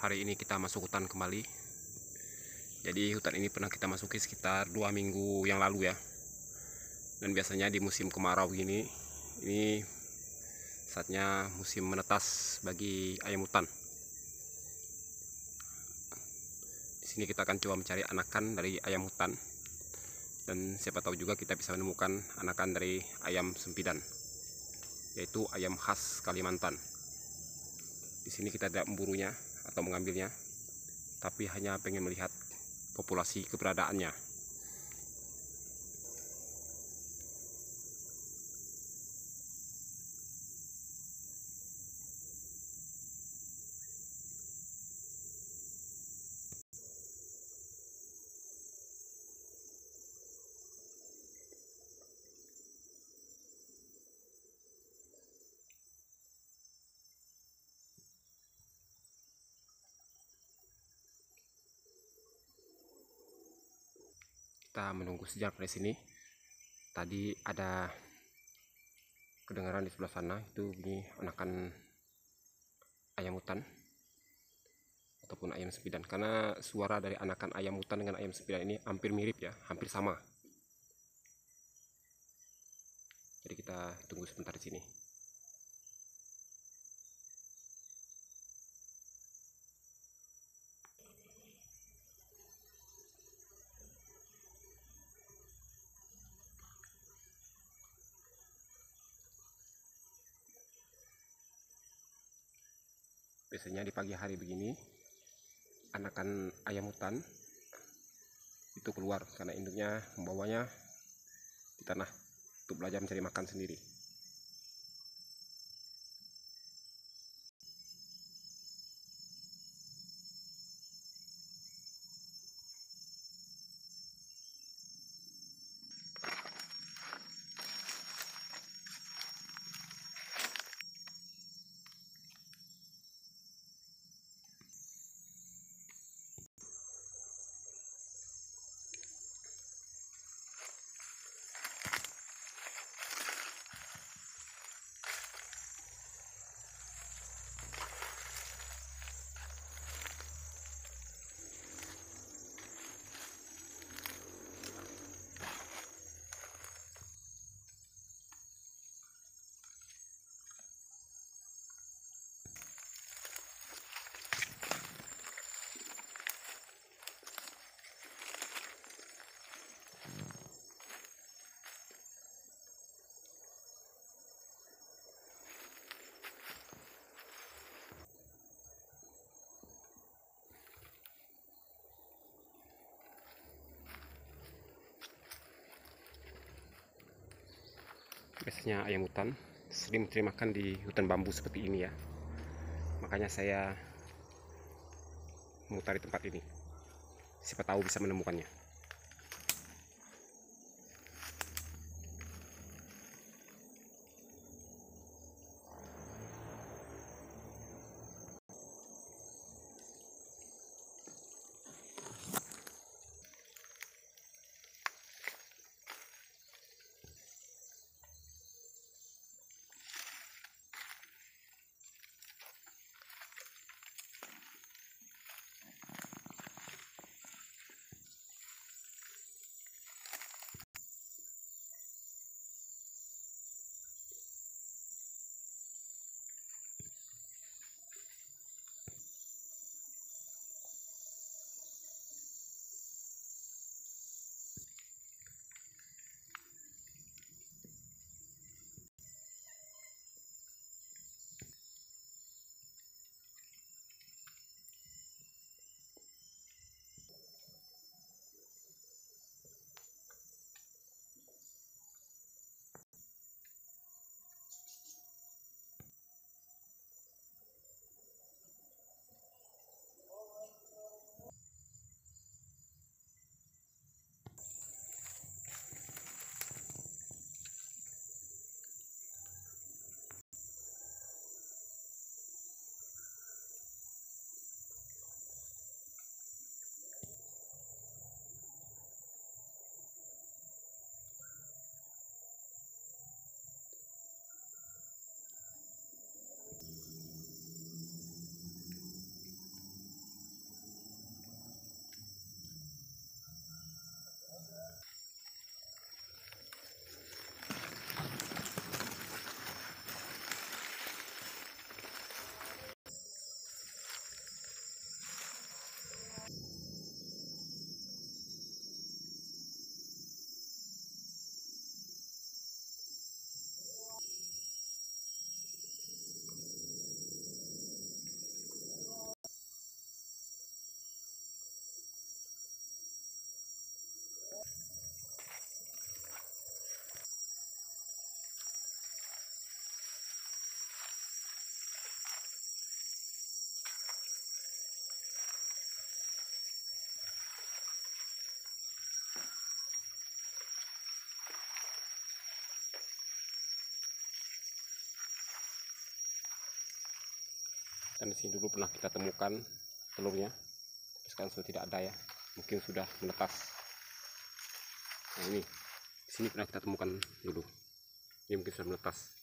hari ini kita masuk hutan kembali jadi hutan ini pernah kita masuki sekitar dua minggu yang lalu ya dan biasanya di musim kemarau gini ini saatnya musim menetas bagi ayam hutan di sini kita akan coba mencari anakan dari ayam hutan dan siapa tahu juga kita bisa menemukan anakan dari ayam sempidan yaitu ayam khas Kalimantan di sini kita tidak memburunya atau mengambilnya tapi hanya pengen melihat populasi keberadaannya kita menunggu sejak dari sini tadi ada kedengaran di sebelah sana itu bunyi anakan ayam hutan ataupun ayam sepidan karena suara dari anakan ayam hutan dengan ayam sepidan ini hampir mirip ya hampir sama jadi kita tunggu sebentar di sini biasanya di pagi hari begini anakan ayam hutan itu keluar karena induknya membawanya di tanah untuk belajar mencari makan sendiri podcastnya Ayam Hutan sering mencari makan di hutan bambu seperti ini ya makanya saya memutar tempat ini siapa tahu bisa menemukannya dan sini dulu pernah kita temukan telurnya tapi sekarang sudah tidak ada ya mungkin sudah menetas nah ini di sini pernah kita temukan dulu ini mungkin sudah menetas